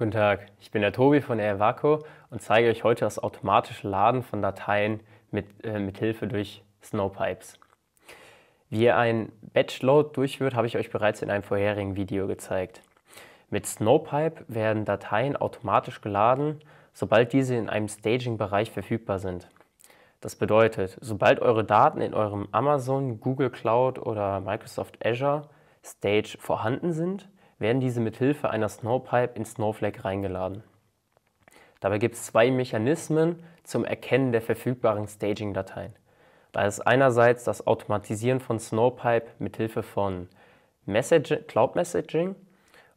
Guten Tag, ich bin der Tobi von Airvaco und zeige euch heute das automatische Laden von Dateien mit, äh, mit Hilfe durch Snowpipes. Wie ihr ein Batchload durchführt, habe ich euch bereits in einem vorherigen Video gezeigt. Mit Snowpipe werden Dateien automatisch geladen, sobald diese in einem Staging-Bereich verfügbar sind. Das bedeutet, sobald eure Daten in eurem Amazon, Google Cloud oder Microsoft Azure Stage vorhanden sind, werden diese mit Hilfe einer Snowpipe in Snowflake reingeladen. Dabei gibt es zwei Mechanismen zum Erkennen der verfügbaren Staging-Dateien. Da ist einerseits das Automatisieren von Snowpipe mit Hilfe von Messaging, Cloud Messaging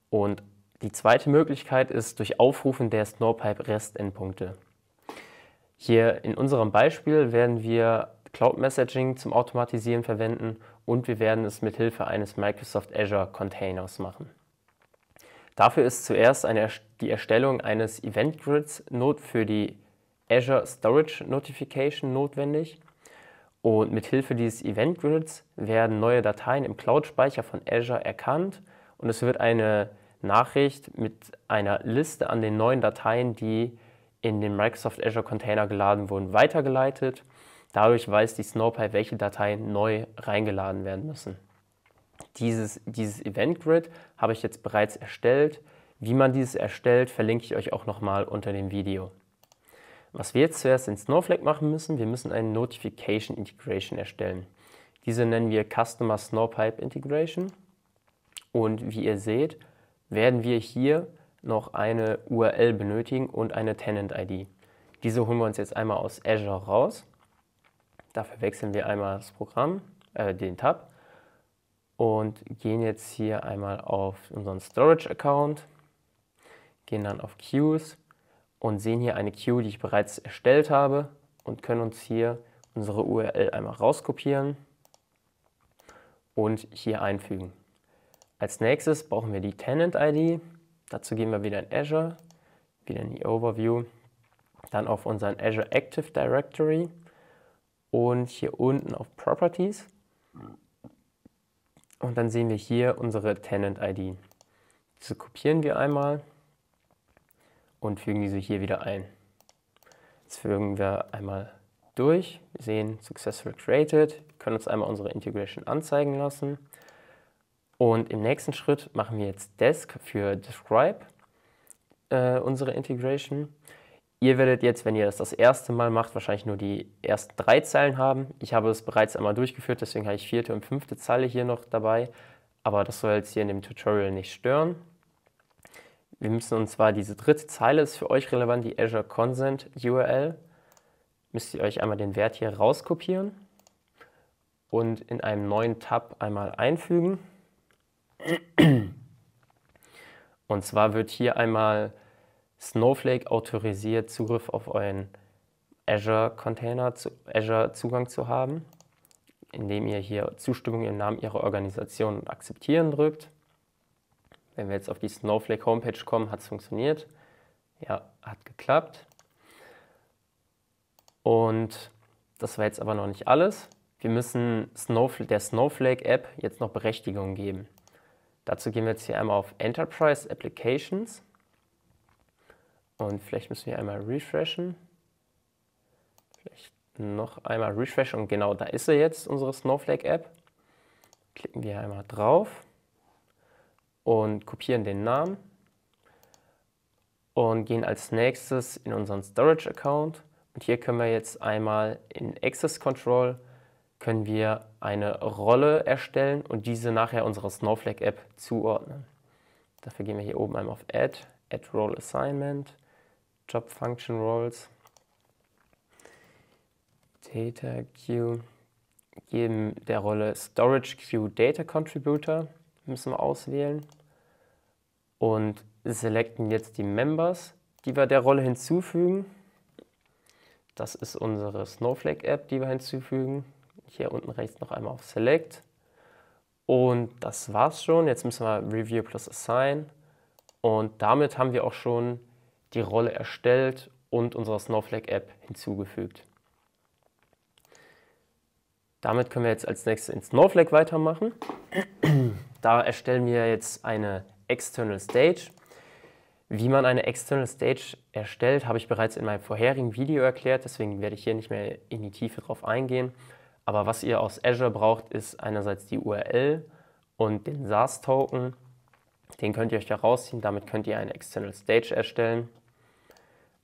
und die zweite Möglichkeit ist durch Aufrufen der Snowpipe REST-Endpunkte. Hier in unserem Beispiel werden wir Cloud Messaging zum Automatisieren verwenden und wir werden es mit Hilfe eines Microsoft Azure Containers machen. Dafür ist zuerst eine, die Erstellung eines Event Grids für die Azure Storage Notification notwendig. Und mit Hilfe dieses Event Grids werden neue Dateien im Cloud-Speicher von Azure erkannt und es wird eine Nachricht mit einer Liste an den neuen Dateien, die in den Microsoft Azure Container geladen wurden, weitergeleitet. Dadurch weiß die Snowpipe, welche Dateien neu reingeladen werden müssen. Dieses, dieses Event Grid habe ich jetzt bereits erstellt. Wie man dieses erstellt, verlinke ich euch auch nochmal unter dem Video. Was wir jetzt zuerst in Snowflake machen müssen, wir müssen eine Notification Integration erstellen. Diese nennen wir Customer Snowpipe Integration. Und wie ihr seht, werden wir hier noch eine URL benötigen und eine Tenant-ID. Diese holen wir uns jetzt einmal aus Azure raus. Dafür wechseln wir einmal das Programm, äh, den Tab und gehen jetzt hier einmal auf unseren Storage-Account, gehen dann auf Queues und sehen hier eine Queue, die ich bereits erstellt habe und können uns hier unsere URL einmal rauskopieren und hier einfügen. Als nächstes brauchen wir die Tenant-ID. Dazu gehen wir wieder in Azure, wieder in die Overview, dann auf unseren Azure Active Directory und hier unten auf Properties und dann sehen wir hier unsere Tenant-ID. Diese kopieren wir einmal und fügen diese hier wieder ein. Jetzt fügen wir einmal durch, wir sehen Successful Created, wir können uns einmal unsere Integration anzeigen lassen. Und im nächsten Schritt machen wir jetzt Desk für Describe äh, unsere Integration. Ihr werdet jetzt, wenn ihr das das erste Mal macht, wahrscheinlich nur die ersten drei Zeilen haben. Ich habe es bereits einmal durchgeführt, deswegen habe ich vierte und fünfte Zeile hier noch dabei. Aber das soll jetzt hier in dem Tutorial nicht stören. Wir müssen uns zwar diese dritte Zeile, ist für euch relevant, die Azure Consent URL. Müsst ihr euch einmal den Wert hier rauskopieren und in einem neuen Tab einmal einfügen. Und zwar wird hier einmal Snowflake autorisiert, Zugriff auf euren Azure-Container, zu, Azure-Zugang zu haben, indem ihr hier Zustimmung im Namen Ihrer Organisation und Akzeptieren drückt. Wenn wir jetzt auf die Snowflake Homepage kommen, hat es funktioniert. Ja, hat geklappt. Und das war jetzt aber noch nicht alles. Wir müssen Snowflake, der Snowflake-App jetzt noch Berechtigungen geben. Dazu gehen wir jetzt hier einmal auf Enterprise Applications und vielleicht müssen wir einmal refreshen. Vielleicht noch einmal refreshen. Und genau, da ist sie jetzt, unsere Snowflake-App. Klicken wir einmal drauf und kopieren den Namen und gehen als nächstes in unseren Storage Account und hier können wir jetzt einmal in Access Control können wir eine Rolle erstellen und diese nachher unserer Snowflake App zuordnen. Dafür gehen wir hier oben einmal auf Add, Add Role Assignment Job Function Roles, Data Queue, geben der Rolle Storage Queue Data Contributor, müssen wir auswählen und selecten jetzt die Members, die wir der Rolle hinzufügen. Das ist unsere Snowflake App, die wir hinzufügen. Hier unten rechts noch einmal auf Select. Und das war's schon. Jetzt müssen wir Review plus Assign. Und damit haben wir auch schon die Rolle erstellt und unserer Snowflake-App hinzugefügt. Damit können wir jetzt als nächstes in Snowflake weitermachen. Da erstellen wir jetzt eine External Stage. Wie man eine External Stage erstellt, habe ich bereits in meinem vorherigen Video erklärt, deswegen werde ich hier nicht mehr in die Tiefe drauf eingehen. Aber was ihr aus Azure braucht, ist einerseits die URL und den SaaS-Token. Den könnt ihr euch da rausziehen, damit könnt ihr eine External Stage erstellen.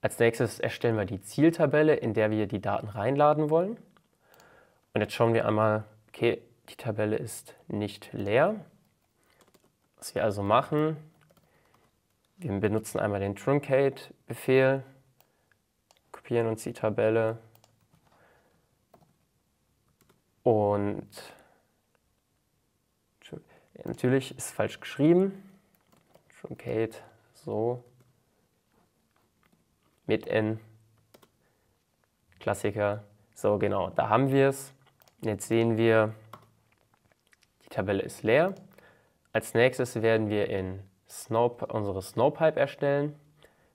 Als nächstes erstellen wir die Zieltabelle, in der wir die Daten reinladen wollen. Und jetzt schauen wir einmal, okay, die Tabelle ist nicht leer. Was wir also machen, wir benutzen einmal den Truncate-Befehl, kopieren uns die Tabelle und natürlich ist falsch geschrieben. Truncate so mit N. Klassiker. So, genau, da haben wir es. Jetzt sehen wir, die Tabelle ist leer. Als nächstes werden wir in Snow, unsere Snowpipe erstellen.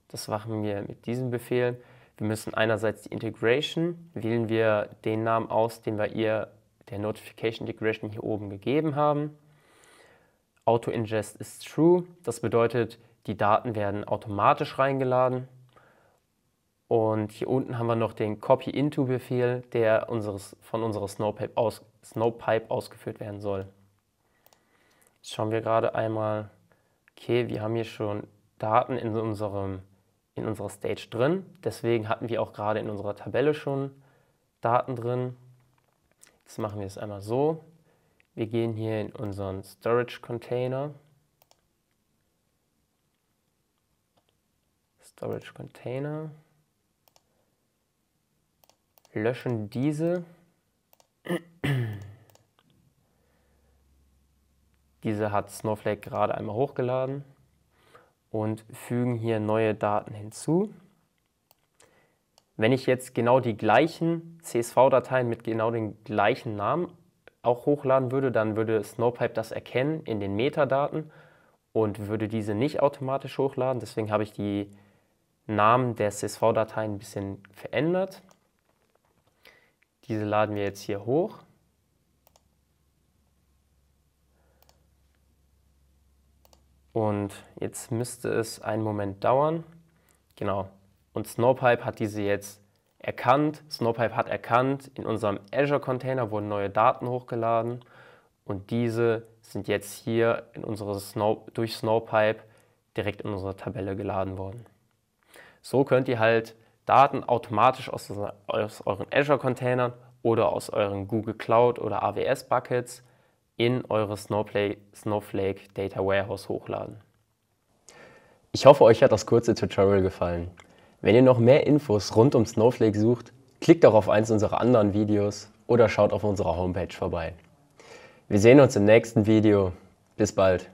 Das machen wir mit diesem Befehl. Wir müssen einerseits die Integration, wählen wir den Namen aus, den wir ihr der Notification Integration hier oben gegeben haben. Auto Ingest ist true, das bedeutet, die Daten werden automatisch reingeladen. Und hier unten haben wir noch den Copy-Into-Befehl, der unseres, von unserer Snowpipe, aus, Snowpipe ausgeführt werden soll. Jetzt schauen wir gerade einmal, okay, wir haben hier schon Daten in, unserem, in unserer Stage drin. Deswegen hatten wir auch gerade in unserer Tabelle schon Daten drin. Jetzt machen wir es einmal so. Wir gehen hier in unseren Storage Container. Storage Container löschen diese, diese hat Snowflake gerade einmal hochgeladen und fügen hier neue Daten hinzu. Wenn ich jetzt genau die gleichen CSV-Dateien mit genau den gleichen Namen auch hochladen würde, dann würde Snowpipe das erkennen in den Metadaten und würde diese nicht automatisch hochladen. Deswegen habe ich die Namen der CSV-Dateien ein bisschen verändert. Diese laden wir jetzt hier hoch. Und jetzt müsste es einen Moment dauern. Genau. Und Snowpipe hat diese jetzt erkannt. Snowpipe hat erkannt, in unserem Azure-Container wurden neue Daten hochgeladen. Und diese sind jetzt hier in unsere Snow, durch Snowpipe direkt in unsere Tabelle geladen worden. So könnt ihr halt Daten automatisch aus, aus euren Azure-Containern oder aus euren Google Cloud oder AWS Buckets in eure Snowflake, Snowflake Data Warehouse hochladen. Ich hoffe, euch hat das kurze Tutorial gefallen. Wenn ihr noch mehr Infos rund um Snowflake sucht, klickt doch auf eins unserer anderen Videos oder schaut auf unserer Homepage vorbei. Wir sehen uns im nächsten Video. Bis bald.